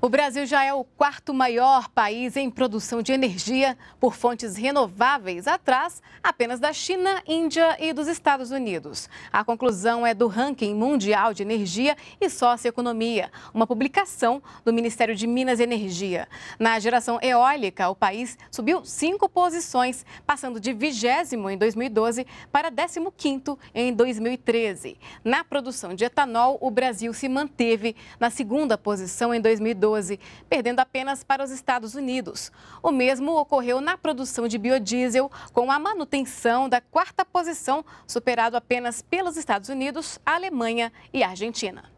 O Brasil já é o quarto maior país em produção de energia por fontes renováveis, atrás apenas da China, Índia e dos Estados Unidos. A conclusão é do Ranking Mundial de Energia e Socioeconomia, uma publicação do Ministério de Minas e Energia. Na geração eólica, o país subiu cinco posições, passando de vigésimo em 2012 para 15 quinto em 2013. Na produção de etanol, o Brasil se manteve na segunda posição em 2012 2012, perdendo apenas para os Estados Unidos. O mesmo ocorreu na produção de biodiesel, com a manutenção da quarta posição, superado apenas pelos Estados Unidos, Alemanha e Argentina.